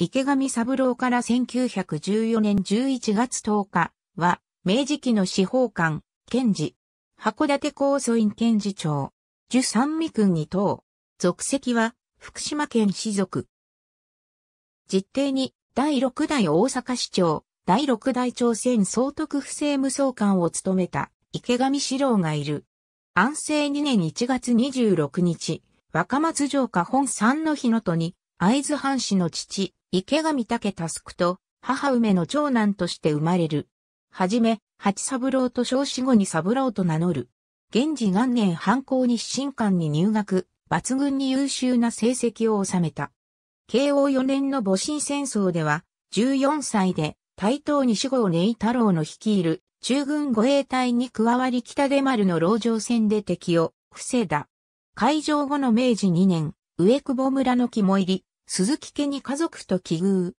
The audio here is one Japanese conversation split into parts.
池上三郎から1914年11月10日は、明治期の司法官、検事、函館高訴院検事長、樹三味君に等、属籍は、福島県士族。実定に、第6代大阪市長、第6代朝鮮総督府政務総監を務めた、池上四郎がいる。安政2年1月26日、若松城下本三の日のとに、会津藩士の父、池上武佑と、母梅の長男として生まれる。はじめ、八三郎と少子後に三郎と名乗る。現時元年藩抗日進館に入学、抜群に優秀な成績を収めた。慶応4年の戊辰戦争では、14歳で、台東西郷根井太郎の率いる中軍護衛隊に加わり北出丸の牢城戦で敵を防いだ。会場後の明治2年、上久保村の肝入り、鈴木家に家族と奇遇。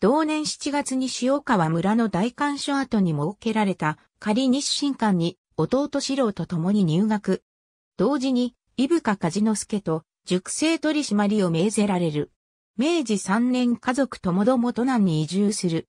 同年7月に塩川村の大官所跡に設けられた仮日新館に弟四郎と共に入学。同時に、伊深和之助と熟成取締を命ぜられる。明治3年家族ともども都南に移住する。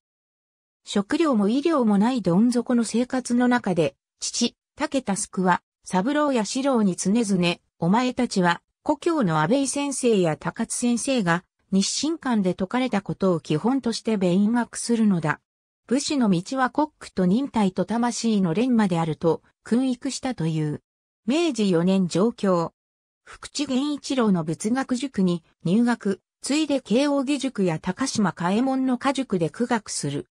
食料も医療もないどん底の生活の中で、父、武田すくは、三郎や四郎に常々、お前たちは故郷の安倍先生や高津先生が日清館で説かれたことを基本として勉学するのだ。武士の道は国クと忍耐と魂の連磨であると訓育したという。明治4年上京。福知源一郎の仏学塾に入学、ついで慶応義塾や高島嘉右衛門の家塾で苦学する。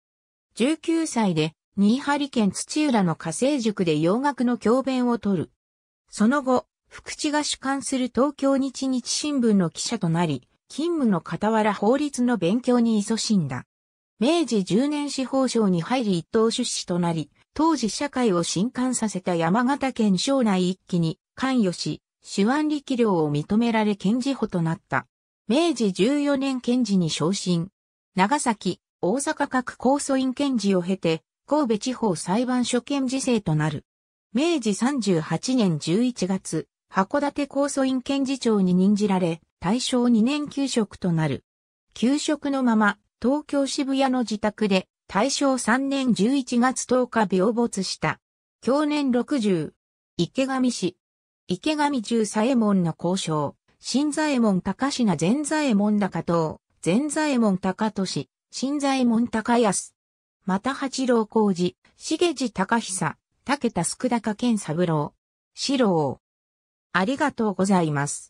19歳で新張県土浦の火星塾で洋楽の教鞭を取る。その後、福地が主管する東京日日新聞の記者となり、勤務の傍ら法律の勉強に勤しんだ。明治10年司法省に入り一等出資となり、当時社会を震撼させた山形県省内一揆に関与し、手腕力量を認められ検事補となった。明治14年検事に昇進。長崎、大阪各高訴院検事を経て、神戸地方裁判所検事制となる。明治38年11月、函館高祖院検事長に任じられ、大正2年休職となる。休職のまま、東京渋谷の自宅で、大正3年11月10日病没した。去年60、池上市。池上中左衛門の交渉、新左衛門高品前左衛門高藤、前左衛門高市、新左衛門高安。また八郎工事、重地高久、武田宿高健三郎。四郎。ありがとうございます。